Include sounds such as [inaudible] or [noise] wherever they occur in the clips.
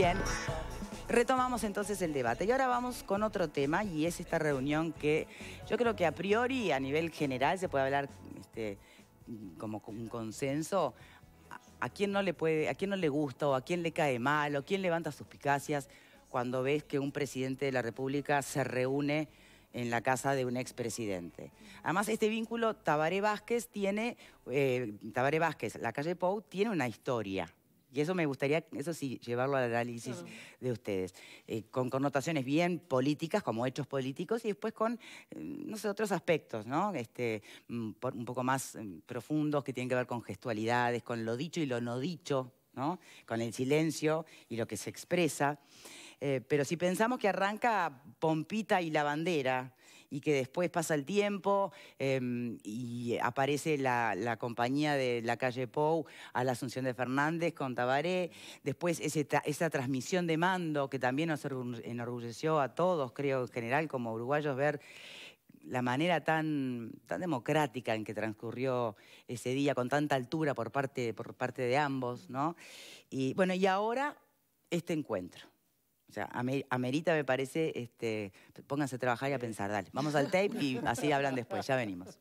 Bien. Retomamos entonces el debate y ahora vamos con otro tema y es esta reunión que yo creo que a priori a nivel general se puede hablar este, como un consenso a, quién no le puede, a quién no le gusta o a quién le cae mal o quién levanta suspicacias cuando ves que un presidente de la República se reúne en la casa de un expresidente. Además, este vínculo Tabaré Vázquez tiene, eh, Tabaré Vázquez, la calle Pou, tiene una historia. Y eso me gustaría, eso sí, llevarlo al análisis de ustedes, eh, con connotaciones bien políticas, como hechos políticos, y después con, mm, no sé, otros aspectos, ¿no? Este, mm, un poco más mm, profundos que tienen que ver con gestualidades, con lo dicho y lo no dicho, ¿no? Con el silencio y lo que se expresa. Eh, pero si pensamos que arranca Pompita y la bandera, y que después pasa el tiempo em, y aparece la, compañía de la calle Pou a la Asunción de Fernández con Tabaré. Después esa transmisión de mando que también nos enorgulleció a todos, creo en general, como uruguayos, ver la manera tan, democrática en que transcurrió ese día, con tanta altura por parte, por parte de ambos, ¿no? Y bueno, y ahora este encuentro. O sea, amerita me parece, este, pónganse a trabajar y a pensar, dale, vamos al tape y así hablan después, ya venimos.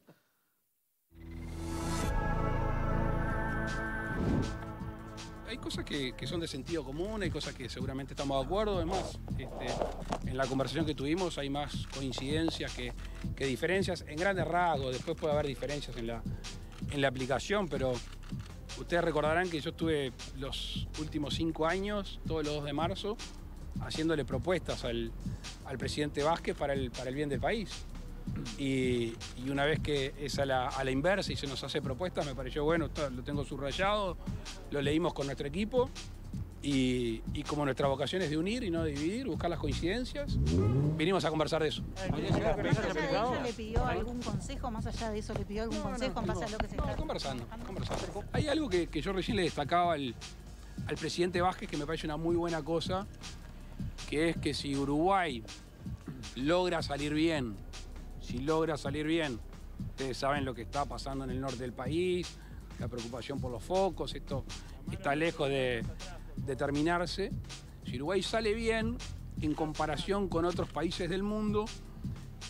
Hay cosas que, son de sentido común, hay cosas que seguramente estamos de acuerdo, además, este, en la conversación que tuvimos hay más coincidencias que, diferencias, en grandes rasgos, después puede haber diferencias en la, en la aplicación, pero ustedes recordarán que yo estuve los últimos cinco años, todos los dos de marzo, haciéndole propuestas al, presidente Vázquez para el, para el bien del país. Y, una vez que es a la, inversa y se nos hace propuestas, me pareció bueno, lo tengo subrayado, lo leímos con nuestro equipo y, como nuestra vocación es de unir y no dividir, buscar las coincidencias, vinimos a conversar de eso. ¿Le pidió algún consejo más allá de eso? ¿Le pidió algún consejo en base a lo que se está conversando, Hay algo que, yo recién le destacaba al, al presidente Vázquez que me parece una muy buena cosa que es que si Uruguay logra salir bien, si logra salir bien, ustedes saben lo que está pasando en el norte del país, la preocupación por los focos, esto está lejos de, terminarse. Si Uruguay sale bien, en comparación con otros países del mundo,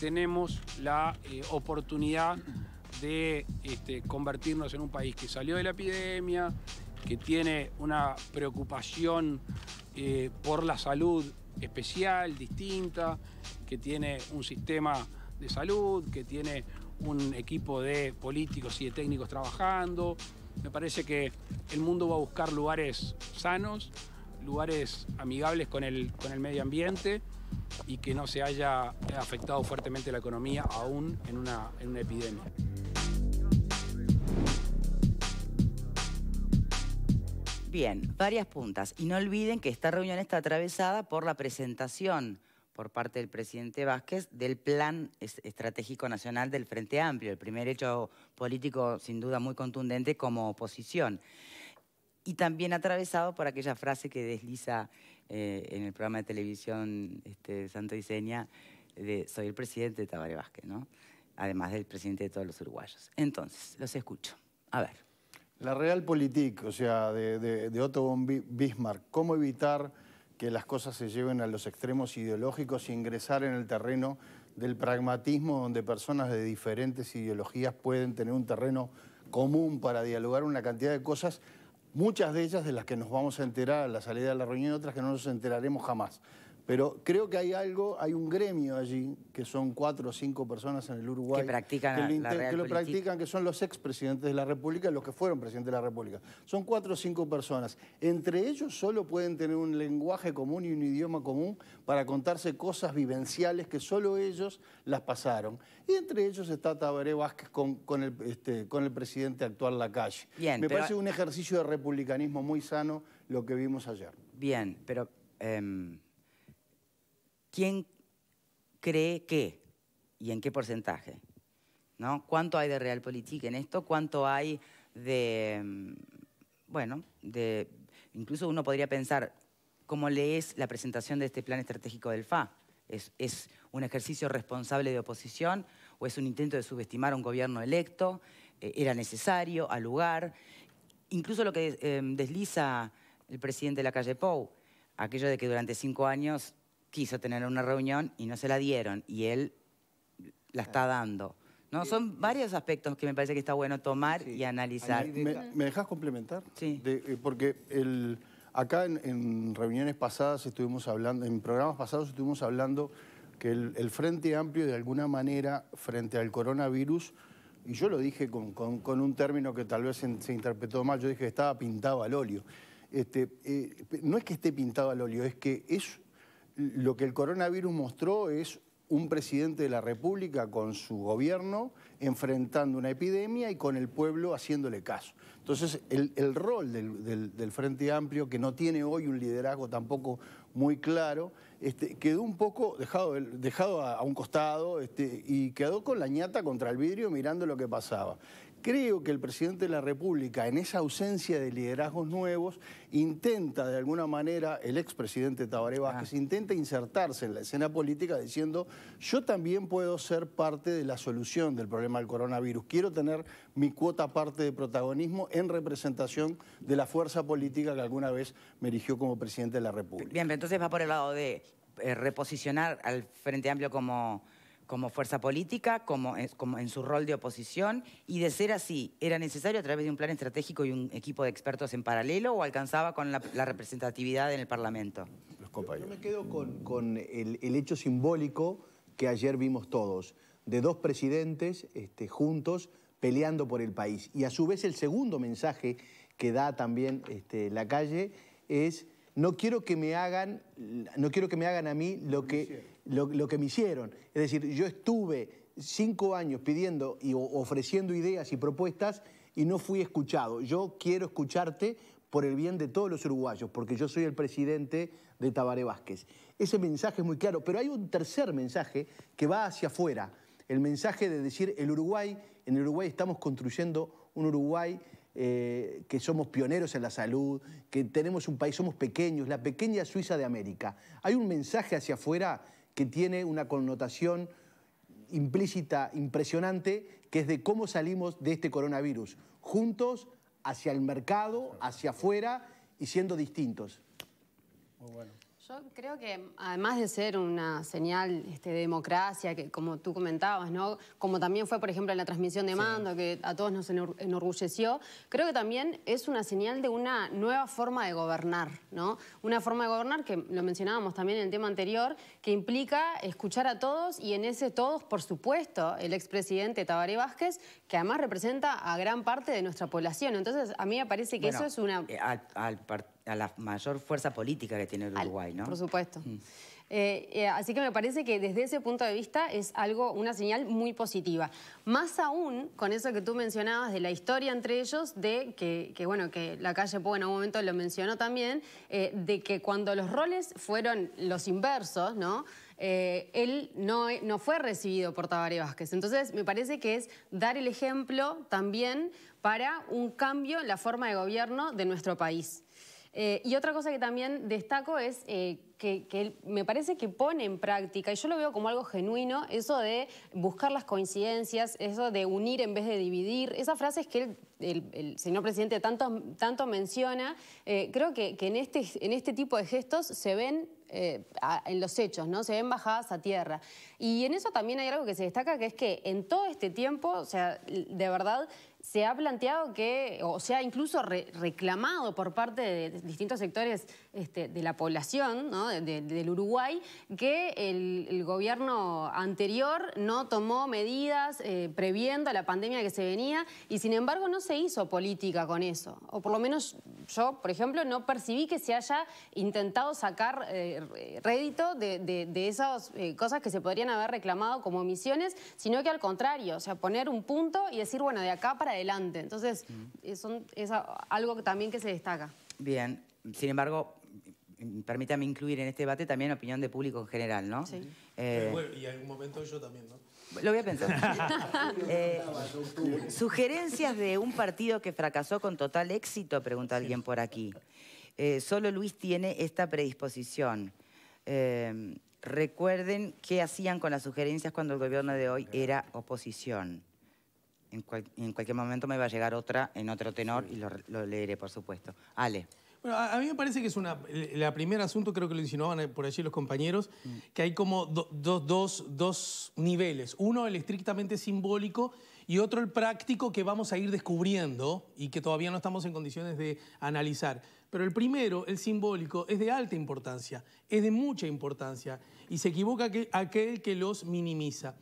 tenemos la eh, oportunidad de este, convertirnos en un país que salió de la epidemia, que tiene una preocupación eh, por la salud especial, distinta, que tiene un sistema de salud, que tiene un equipo de políticos y de técnicos trabajando. Me parece que el mundo va a buscar lugares sanos, lugares amigables con el, medio ambiente y que no se haya afectado fuertemente la economía aún en una epidemia. Bien, varias puntas. Y no olviden que esta reunión está atravesada por la presentación por parte del presidente Vázquez del Plan Estratégico Nacional del Frente Amplio, el primer hecho político sin duda muy contundente como oposición. Y también atravesado por aquella frase que desliza eh, en el programa de televisión este, Santo Diseña de soy el presidente de Tabaré Vázquez, ¿no? además del presidente de todos los uruguayos. Entonces, los escucho. A ver. La realpolitik, o sea, de, Otto von Bismarck, ¿cómo evitar que las cosas se lleven a los extremos ideológicos e ingresar en el terreno del pragmatismo donde personas de diferentes ideologías pueden tener un terreno común para dialogar una cantidad de cosas, muchas de ellas de las que nos vamos a enterar a la salida de la reunión, y otras que no nos enteraremos jamás. Pero creo que hay algo, hay un gremio allí, que son cuatro o cinco personas en el Uruguay. Que practican lo, la que practican, que son los expresidentes de la República, los que fueron presidentes de la República. Son cuatro o cinco personas. Entre ellos solo pueden tener un lenguaje común y un idioma común para contarse cosas vivenciales que solo ellos las pasaron. Y entre ellos está Tabaré Vázquez con, este, el, presidente actual Lacalle. Bien, Me parece un ejercicio de republicanismo muy sano lo que vimos ayer. Bien, pero... Em, ¿Quién cree qué? ¿Y en qué porcentaje? ¿No? ¿Cuánto hay de realpolitik en esto? ¿Cuánto hay de, mm, bueno, de, incluso uno podría pensar, ¿cómo lees la presentación de este plan estratégico del FA? ¿Es, un ejercicio responsable de oposición o es un intento de subestimar a un gobierno electo? Eh, ¿Era necesario, al lugar? Incluso lo que eh, desliza el presidente de la calle Pou, aquello de que durante cinco años quiso tener una reunión y no se la dieron y él la está dando. ¿no? Eh, Son varios aspectos que me parece que está bueno tomar y analizar. ¿Me, dejas complementar? Sí. Eh, porque el, acá en, reuniones pasadas estuvimos hablando, en programas pasados estuvimos hablando que el, Frente Amplio de alguna manera frente al coronavirus, y yo lo dije con, un término que tal vez se, interpretó mal, yo dije que estaba pintado al óleo. Este, eh, no es que esté pintado al óleo, es que es lo que el coronavirus mostró es un presidente de la República con su gobierno enfrentando una epidemia y con el pueblo haciéndole caso. Entonces, el, rol del, Frente Amplio, que no tiene hoy un liderazgo tampoco muy claro, este, quedó un poco dejado, dejado a, un costado este, y quedó con la ñata contra el vidrio mirando lo que pasaba. Creo que el presidente de la República, en esa ausencia de liderazgos nuevos, intenta de alguna manera, el expresidente Tabaré ah. Vázquez, intenta insertarse en la escena política diciendo, yo también puedo ser parte de la solución del problema del coronavirus, quiero tener mi cuota parte de protagonismo en representación de la fuerza política que alguna vez me erigió como presidente de la República. Bien, entonces va por el lado de eh, reposicionar al Frente Amplio como como fuerza política, como, como, en su rol de oposición, y de ser así, ¿era necesario a través de un plan estratégico y un equipo de expertos en paralelo o alcanzaba con la, representatividad en el Parlamento? Yo me quedo con, el, hecho simbólico que ayer vimos todos, de dos presidentes este, juntos peleando por el país. Y a su vez el segundo mensaje que da también este, la calle es no quiero que me hagan, no quiero que me hagan a mí lo que lo, que me hicieron. Es decir, yo estuve cinco años pidiendo y ofreciendo ideas y propuestas y no fui escuchado. Yo quiero escucharte por el bien de todos los uruguayos, porque yo soy el presidente de Tabaré Vázquez. Ese mensaje es muy claro, pero hay un tercer mensaje que va hacia afuera, el mensaje de decir el Uruguay, en el Uruguay estamos construyendo un Uruguay eh, que somos pioneros en la salud, que tenemos un país, somos pequeños, la pequeña Suiza de América. Hay un mensaje hacia afuera que tiene una connotación implícita, impresionante, que es de cómo salimos de este coronavirus, juntos, hacia el mercado, hacia afuera y siendo distintos. bueno. Yo creo que además de ser una señal este, de democracia, que como tú comentabas, ¿no? como también fue, por ejemplo, en la transmisión de mando, que a todos nos enorgulleció, creo que también es una señal de una nueva forma de gobernar, ¿no? Una forma de gobernar que lo mencionábamos también en el tema anterior, que implica escuchar a todos y en ese todos, por supuesto, el expresidente Tabaré Vázquez, que además representa a gran parte de nuestra población. Entonces, a mí me parece que eso es una... Eh, la mayor fuerza política que tiene Uruguay, ¿no? Por supuesto. Mm. Eh, eh, así que me parece que desde ese punto de vista es algo, una señal muy positiva. Más aún con eso que tú mencionabas de la historia entre ellos, de que, bueno, que la calle Pueblo en un momento lo mencionó también, eh, de que cuando los roles fueron los inversos, ¿no? él no, no fue recibido por Tabaré Vázquez. Entonces, me parece que es dar el ejemplo también para un cambio en la forma de gobierno de nuestro país. Eh, y otra cosa que también destaco es eh, que, me parece que pone en práctica, y yo lo veo como algo genuino, eso de buscar las coincidencias, eso de unir en vez de dividir, esas frases que el, señor presidente tanto, menciona, eh, creo que, en, este, en este tipo de gestos se ven en los hechos, ¿no? Se ven bajadas a tierra. Y en eso también hay algo que se destaca, que es que en todo este tiempo, o sea, de verdad, se ha planteado que, o se ha incluso reclamado por parte de distintos sectores este, de la población del Uruguay, que el, gobierno anterior no tomó medidas previendo eh, previendo la pandemia que se venía y sin embargo no se hizo política con eso. O por lo menos yo, por ejemplo, no percibí que se haya intentado sacar eh, rédito de, esas eh, cosas que se podrían haber reclamado como misiones, sino que al contrario, o sea, poner un punto y decir, bueno, de acá para adelante. Entonces, eh, es algo también que se destaca. Bien, sin embargo, permítame incluir en este debate también opinión de público en general, ¿no? Sí. Eh, y en algún momento yo también, ¿no? Lo voy a pensar. [laughs] Eh, ¿Sugerencias de un partido que fracasó con total éxito? Pregunta alguien por aquí. solo Luis tiene esta predisposición. recuerden qué hacían con las sugerencias cuando el gobierno de hoy era oposición en, cualquier momento me va a llegar otra en otro tenor y lo, leeré, por supuesto. Ale. Bueno, a, mí me parece que es una, la primer asunto, creo que lo insinuaban por allí los compañeros, mm. que hay como dos, dos, niveles. Uno, el estrictamente simbólico, y otro, el práctico, que vamos a ir descubriendo y que todavía no estamos en condiciones de analizar. Pero el primero, el simbólico, es de alta importancia, es de mucha importancia, y se equivoca aquel que los minimiza.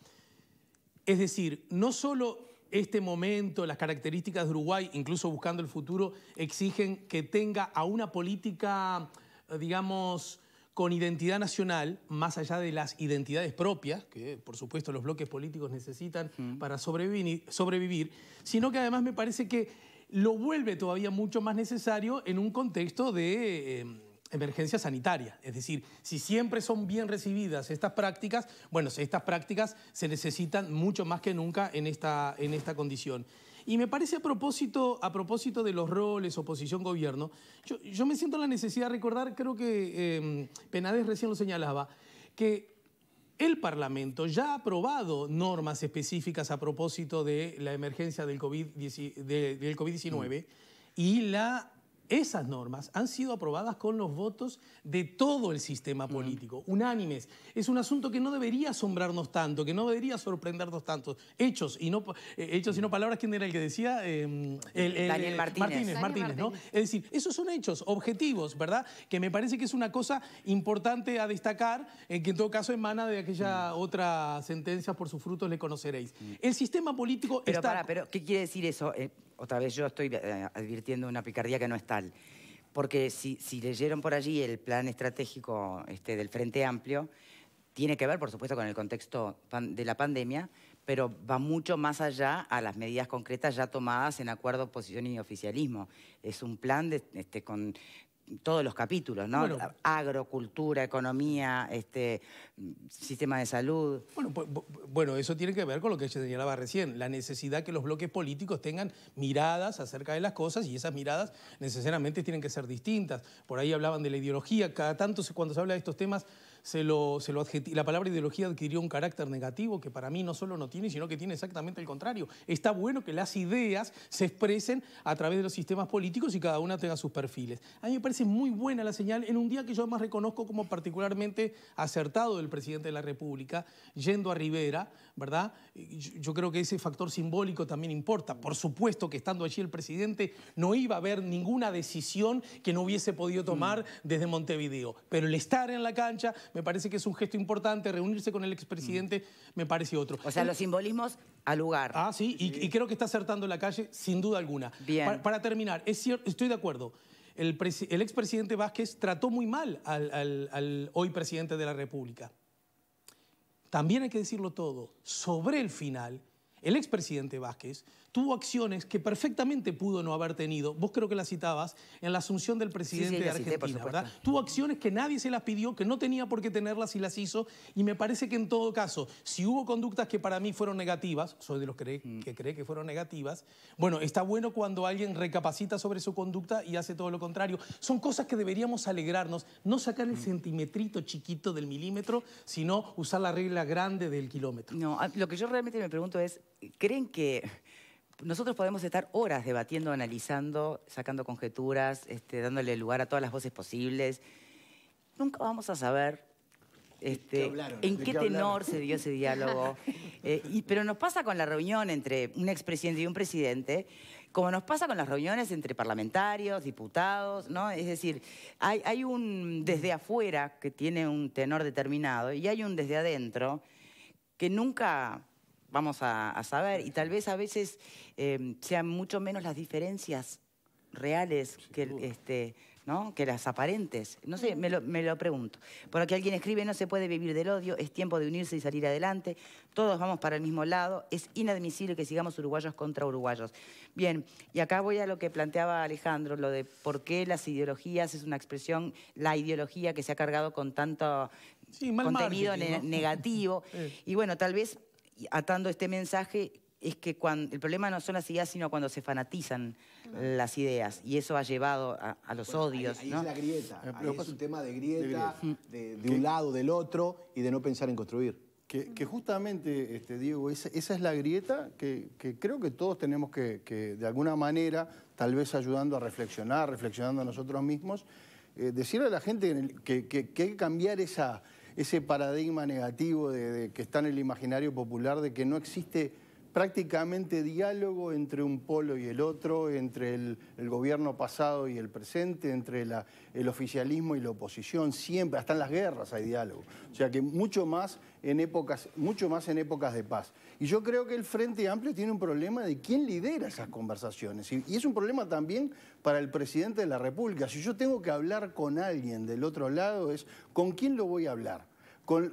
Es decir, no solo este momento, las características de Uruguay, incluso buscando el futuro, exigen que tenga a una política, eh, digamos, con identidad nacional, más allá de las identidades propias, que por supuesto los bloques políticos necesitan para sobrevivir, sino que además me parece que lo vuelve todavía mucho más necesario en un contexto de... Eh, emergencia sanitaria. Es decir, si siempre son bien recibidas estas prácticas, bueno, estas prácticas se necesitan mucho más que nunca en esta, en esta condición. Y me parece a propósito, a propósito de los roles, oposición, gobierno, yo, me siento la necesidad de recordar, creo que em, Penades recién lo señalaba, que el Parlamento ya ha aprobado normas específicas a propósito de la emergencia del COVID-19 mm. y la esas normas han sido aprobadas con los votos de todo el sistema mm. político, unánimes. Es un asunto que no debería asombrarnos tanto, que no debería sorprendernos tanto. Hechos y no, eh, hechos sino palabras, ¿quién era el que decía? Em, eh, Daniel Martínez. Martínez, Martínez, ¿no? Es decir, esos son hechos, objetivos, ¿verdad? Que me parece que es una cosa importante a destacar, eh, que en todo caso emana de aquella mm. otra sentencia, por sus frutos le conoceréis. Mm. El sistema político está... pero ¿qué quiere decir eso? otra vez yo estoy eh, advirtiendo una picardía que no es tal. Porque si, leyeron por allí el plan estratégico este, del Frente Amplio, tiene que ver, por supuesto, con el contexto de la pandemia, pero va mucho más allá a las medidas concretas ya tomadas en acuerdo oposición y oficialismo. Es un plan este, con todos los capítulos, ¿no? Agro, cultura, economía, este, sistema de salud. Bueno, eso tiene que ver con lo que se señalaba recién, la necesidad que los bloques políticos tengan miradas acerca de las cosas y esas miradas necesariamente tienen que ser distintas. Por ahí hablaban de la ideología, cada tanto cuando se habla de estos temas lo, la palabra ideología adquirió un carácter negativo que para mí no solo no tiene, sino que tiene exactamente el contrario. Está bueno que las ideas se expresen a través de los sistemas políticos y cada una tenga sus perfiles. A mí me parece muy buena la señal en un día que yo más reconozco como particularmente acertado del presidente de la República, yendo a Rivera, ¿verdad? Yo creo que ese factor simbólico también importa. Por supuesto que estando allí el presidente no iba a haber ninguna decisión que no hubiese podido tomar mm. desde Montevideo, pero el estar en la cancha me parece que es un gesto importante, reunirse con el expresidente me parece otro. O sea, los simbolismos al lugar. Ah, sí, Y, creo que está acertando la calle, sin duda alguna. Para, terminar, estoy de acuerdo. El, expresidente Vázquez trató muy mal al, al hoy presidente de la República. También hay que decirlo todo, sobre el final, el expresidente Vázquez tuvo acciones que perfectamente pudo no haber tenido. Vos creo que las citabas en la asunción del presidente de Argentina, ¿verdad? Tuvo acciones que nadie se las pidió, que no tenía por qué tenerlas y las hizo. Y me parece que en todo caso, si hubo conductas que para mí fueron negativas, soy de los que cree, mm. que, fueron negativas, bueno, está bueno cuando alguien recapacita sobre su conducta y hace todo lo contrario. Son cosas que deberíamos alegrarnos, no sacar el mm. chiquito del milímetro, sino usar la regla grande del kilómetro. No, lo que yo realmente me pregunto es, ¿creen que nosotros podemos estar horas debatiendo, analizando, sacando conjeturas, este, dándole lugar a todas las voces posibles. Nunca vamos a saber este, en qué, tenor se dio ese diálogo. [laughs] Eh, pero nos pasa con la reunión entre un expresidente y un presidente, como nos pasa con las reuniones entre parlamentarios, diputados, ¿no? Es decir, hay un desde afuera que tiene un tenor determinado y hay un desde adentro que nunca vamos a, saber. Y tal vez a veces em, sean mucho menos las diferencias reales este, que, las aparentes. No sé, me lo, pregunto. Por aquí alguien escribe, no se puede vivir del odio, es tiempo de unirse y salir adelante, todos vamos para el mismo lado, es inadmisible que sigamos uruguayos contra uruguayos. Bien, y acá voy a lo que planteaba Alejandro, lo de por qué las ideologías es una expresión, la ideología que se ha cargado con tanto contenido negativo. [laughs] Y bueno, tal vez atando este mensaje es que cuando, el problema no son las ideas, sino cuando se fanatizan las ideas. Y eso ha llevado a, los odios. Ahí, es la grieta. Ahí es, un tema de grieta, de, mm. un lado, del otro, y de no pensar en construir. Que, justamente, este, Diego, esa, es la grieta que, creo que todos tenemos que, de alguna manera, tal vez ayudando a reflexionar, reflexionando a nosotros mismos, eh, decirle a la gente que hay que cambiar esa, ese paradigma negativo de, que está en el imaginario popular de que no existe prácticamente diálogo entre un polo y el otro, entre el, gobierno pasado y el presente, entre el oficialismo y la oposición, siempre, hasta en las guerras hay diálogo. O sea que mucho más, en épocas, mucho más en épocas de paz. Y yo creo que el Frente Amplio tiene un problema de quién lidera esas conversaciones. y es un problema también para el presidente de la República. Si yo tengo que hablar con alguien del otro lado es con quién lo voy a hablar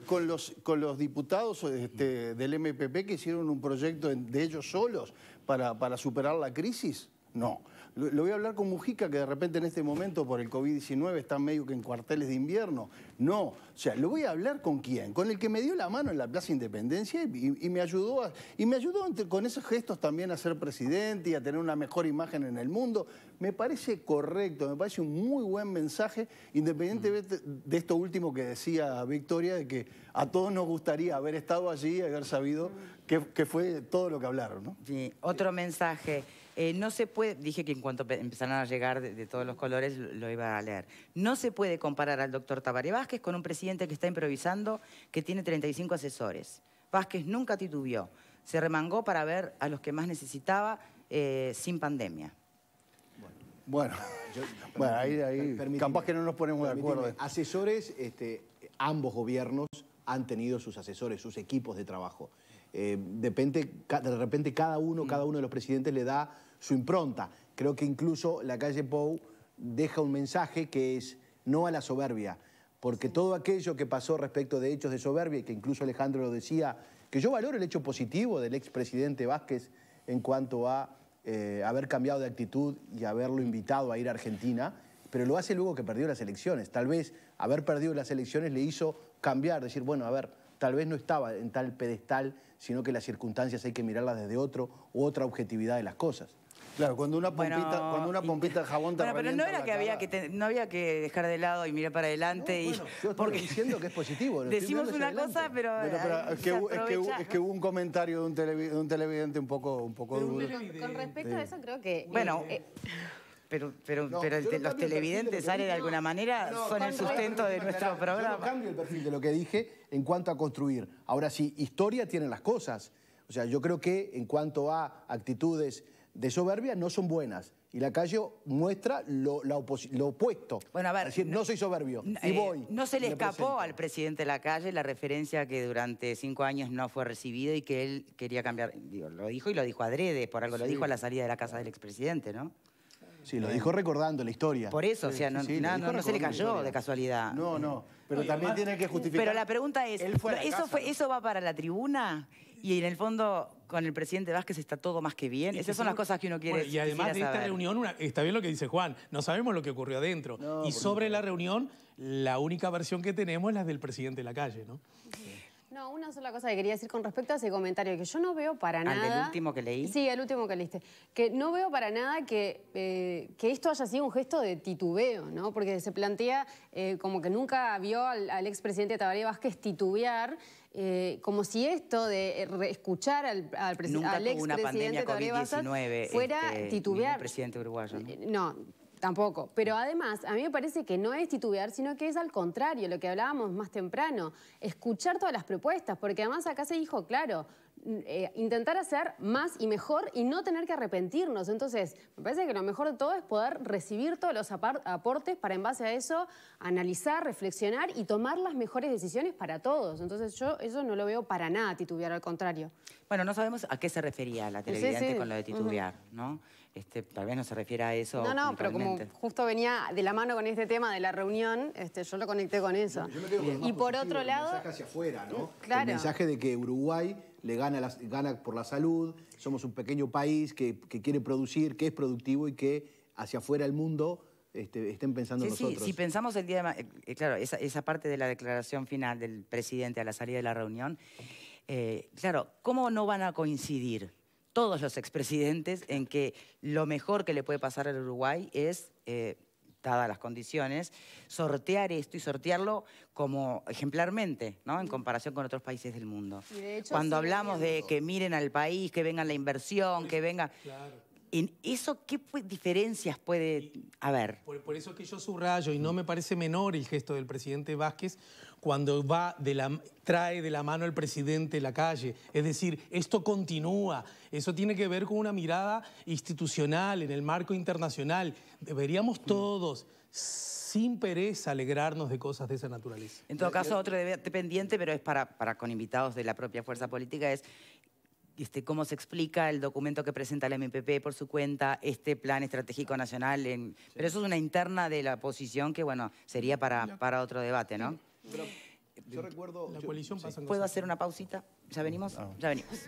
con, los, con los diputados este, del MPP que hicieron un proyecto de ellos solos para, para superar la crisis? No. Lo, voy a hablar con Mujica, que de repente en este momento por el COVID-19 está medio que en cuarteles de invierno. No, o sea, lo voy a hablar con quién, con el que me dio la mano en la Plaza Independencia y, me ayudó, y me ayudó con esos gestos también a ser presidente y a tener una mejor imagen en el mundo. Me parece correcto, me parece un muy buen mensaje, independientemente de esto último que decía Victoria, de que a todos nos gustaría haber estado allí y haber sabido qué fue todo lo que hablaron. Sí, otro mensaje. Eh, no se puede, dije que en cuanto empezaran a llegar de, todos los colores lo iba a leer. No se puede comparar al doctor Tabaré Vázquez con un presidente que está improvisando, que tiene 35 asesores. Vázquez nunca titubió, se remangó para ver a los que más necesitaba eh, sin pandemia. Bueno, bueno ahí, capaz que no nos ponemos de acuerdo. Asesores, este, ambos gobiernos han tenido sus asesores, sus equipos de trabajo. Eh, de repente cada uno, mm. cada uno de los presidentes le da su impronta. Creo que incluso la calle Pou deja un mensaje que es no a la soberbia, porque todo aquello que pasó respecto de hechos de soberbia, que incluso Alejandro lo decía, que yo valoro el hecho positivo del expresidente Vázquez en cuanto a eh, haber cambiado de actitud y haberlo invitado a ir a Argentina, pero lo hace luego que perdió las elecciones. Tal vez haber perdido las elecciones le hizo cambiar, decir, bueno, a ver, tal vez no estaba en tal pedestal, sino que las circunstancias hay que mirarlas desde otro u otra objetividad de las cosas. Claro, cuando una pompita, cuando una pompita de jabón pero no era que había que no había que dejar de lado y mirar para adelante y porque diciendo que es positivo. Decimos una cosa, pero, es, que, hubo un comentario de un, televidente un, poco un poco duro. Con, respecto a eso creo que eh, bueno, eh, eh, pero, pero, los televidentes, salen de alguna manera, son el sustento de nuestro programa. Yo cambio el perfil de lo que dije en cuanto a construir. Ahora sí, historia tienen las cosas. O sea, yo creo que en cuanto a actitudes de soberbia no son buenas. Y la calle muestra lo, opuesto. Bueno, a ver, decir, no soy soberbio y eh, voy. No se le escapó al presidente de la calle la referencia que durante cinco años no fue recibido y que él quería cambiar. lo dijo y lo dijo adrede, por algo lo dijo a la salida de la casa del expresidente, ¿no? Sí, lo dijo recordando la historia. Por eso, o sea, no, se le cayó de casualidad. No, no, pero también tiene que justificar. Pero la pregunta es, ¿eso, fue, ¿eso va para la tribuna? Y en el fondo, con el presidente Vázquez está todo más que bien. Esas son las cosas que uno quiere Y además de esta reunión, está bien lo que dice Juan, no sabemos lo que ocurrió adentro. y sobre la reunión, la única versión que tenemos es la del presidente de la calle, ¿no? No, una sola cosa que quería decir con respecto a ese comentario, que yo no veo para nada... ¿Al último que leí? Sí, el último que leíste. Que no veo para nada que, eh, que esto haya sido un gesto de titubeo, ¿no? Porque se plantea eh, como que nunca vio al, al expresidente Tabaré Vázquez titubear eh, como si esto de eh, escuchar al, al, presi Nunca al ex presidente una pandemia COVID-19 fuera este, titubear. presidente uruguayo. No, eh, no Tampoco. Pero mm. además, a mí me parece que no es titubear, sino que es al contrario, lo que hablábamos más temprano, escuchar todas las propuestas, porque además acá se dijo, claro, mm, eh, intentar hacer más y mejor y no tener que arrepentirnos. Entonces, me parece que lo mejor de todo es poder recibir todos los aportes para en base a eso analizar, reflexionar y tomar las mejores decisiones para todos. Entonces, yo eso no lo veo para nada titubear, al contrario. Bueno, no sabemos a qué se refería la televidente con lo de titubear, ¿no? Este, tal vez no se refiere a eso. No, no, pero como justo venía de la mano con este tema de la reunión, este, yo lo conecté con eso. y por otro lado... El mensaje hacia El mensaje de que Uruguay le gana, por la salud, somos un pequeño país que, quiere producir, que es productivo y que hacia afuera el mundo este, estén pensando nosotros. Sí, si pensamos el día de mañana, eh, eh, claro, esa, parte de la declaración final del presidente a la salida de la reunión, eh, claro, ¿cómo no van a coincidir? todos los expresidentes en que lo mejor que le puede pasar al Uruguay es, eh, dadas las condiciones, sortear esto y sortearlo como ejemplarmente, ¿no? En comparación con otros países del mundo. Cuando hablamos de que miren al país, que vengan la inversión, que venga... [laughs] ¿En eso qué diferencias puede haber? Por, por, eso que yo subrayo, y no me parece menor el gesto del presidente Vázquez, cuando va de la, trae de la mano el presidente la calle. Es decir, esto continúa. Eso tiene que ver con una mirada institucional en el marco internacional. Deberíamos mm. todos sin pereza alegrarnos de cosas de esa naturaleza. En todo caso, otro debate pendiente, pero es para, con invitados de la propia fuerza política, es este, cómo se explica el documento que presenta la MPP por su cuenta, este plan estratégico nacional. Pero eso es una interna de la posición que, bueno, sería para otro debate, ¿no? Pero yo recuerdo... La coalición ¿Puedo hacer una pausita? ¿Ya venimos? Ah. Ya venimos.